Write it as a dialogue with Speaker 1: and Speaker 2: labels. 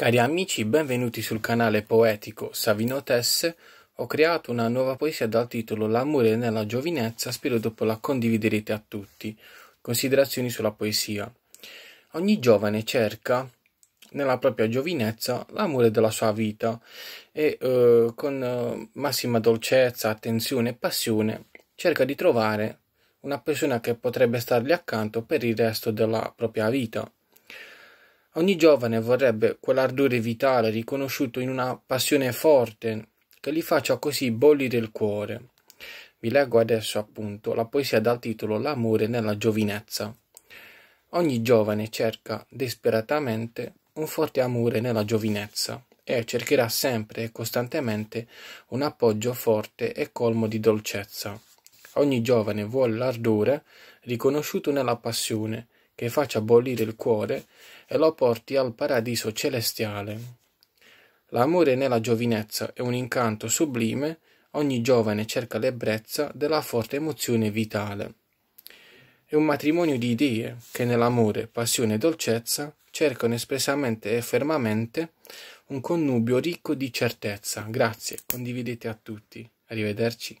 Speaker 1: Cari amici, benvenuti sul canale poetico Savino Tesse. Ho creato una nuova poesia dal titolo L'amore nella giovinezza, spero dopo la condividerete a tutti. Considerazioni sulla poesia. Ogni giovane cerca nella propria giovinezza l'amore della sua vita e eh, con eh, massima dolcezza, attenzione e passione cerca di trovare una persona che potrebbe stargli accanto per il resto della propria vita. Ogni giovane vorrebbe quell'ardore vitale riconosciuto in una passione forte che gli faccia così bollire il cuore. Vi leggo adesso appunto la poesia dal titolo L'amore nella giovinezza. Ogni giovane cerca desperatamente un forte amore nella giovinezza e cercherà sempre e costantemente un appoggio forte e colmo di dolcezza. Ogni giovane vuole l'ardore riconosciuto nella passione che faccia bollire il cuore e lo porti al paradiso celestiale. L'amore nella giovinezza è un incanto sublime, ogni giovane cerca l'ebbrezza della forte emozione vitale. È un matrimonio di idee che nell'amore, passione e dolcezza cercano espressamente e fermamente un connubio ricco di certezza. Grazie, condividete a tutti. Arrivederci.